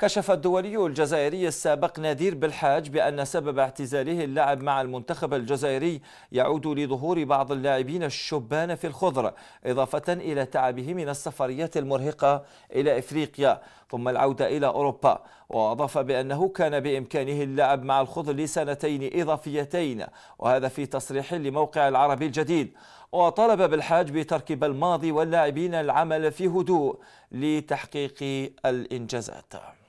كشف الدولي الجزائري السابق نادير بالحاج بأن سبب اعتزاله اللعب مع المنتخب الجزائري يعود لظهور بعض اللاعبين الشبان في الخضر إضافة إلى تعبه من السفريات المرهقة إلى إفريقيا ثم العودة إلى أوروبا وأضاف بأنه كان بإمكانه اللعب مع الخضر لسنتين إضافيتين وهذا في تصريح لموقع العربي الجديد وطلب بالحاج بترك الماضي واللاعبين العمل في هدوء لتحقيق الإنجازات